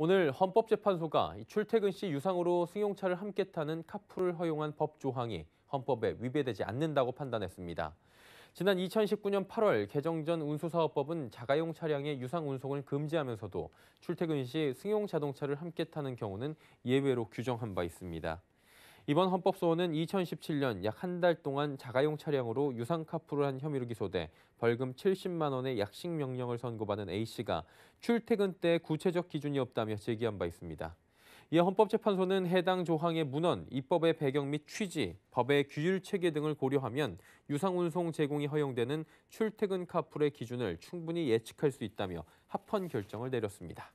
오늘 헌법재판소가 출퇴근 시 유상으로 승용차를 함께 타는 카풀을 허용한 법 조항이 헌법에 위배되지 않는다고 판단했습니다. 지난 2019년 8월 개정 전 운수사업법은 자가용 차량의 유상 운송을 금지하면서도 출퇴근 시 승용 자동차를 함께 타는 경우는 예외로 규정한 바 있습니다. 이번 헌법소원은 2017년 약 한 달 동안 자가용 차량으로 유상 카풀을 한 혐의로 기소돼 벌금 70만 원의 약식 명령을 선고받은 A씨가 출퇴근 때 구체적 기준이 없다며 제기한 바 있습니다. 이 헌법재판소는 해당 조항의 문헌, 입법의 배경 및 취지, 법의 규율 체계 등을 고려하면 유상운송 제공이 허용되는 출퇴근 카풀의 기준을 충분히 예측할 수 있다며 합헌 결정을 내렸습니다.